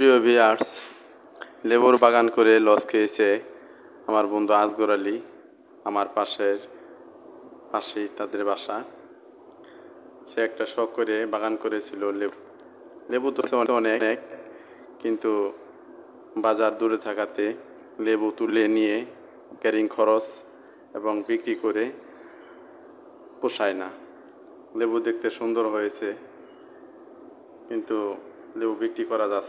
প্রিয় ভিয়ার্স লেবুর বাগান করে লস খেয়েছে আমার বন্ধু আজগর আলী আমার পাশের পাশেই তাদের বাসা সে একটা শখ করে বাগান করেছিল লেবু লেবু তো অনেক কিন্তু বাজার দূরে থাকাতে লেবু তুলে নিয়ে ক্যারিং খরচ এবং বিক্রি করে পোষায় না লেবু দেখতে সুন্দর হয়েছে কিন্তু লেবু বিক্রি করা যাচ্ছে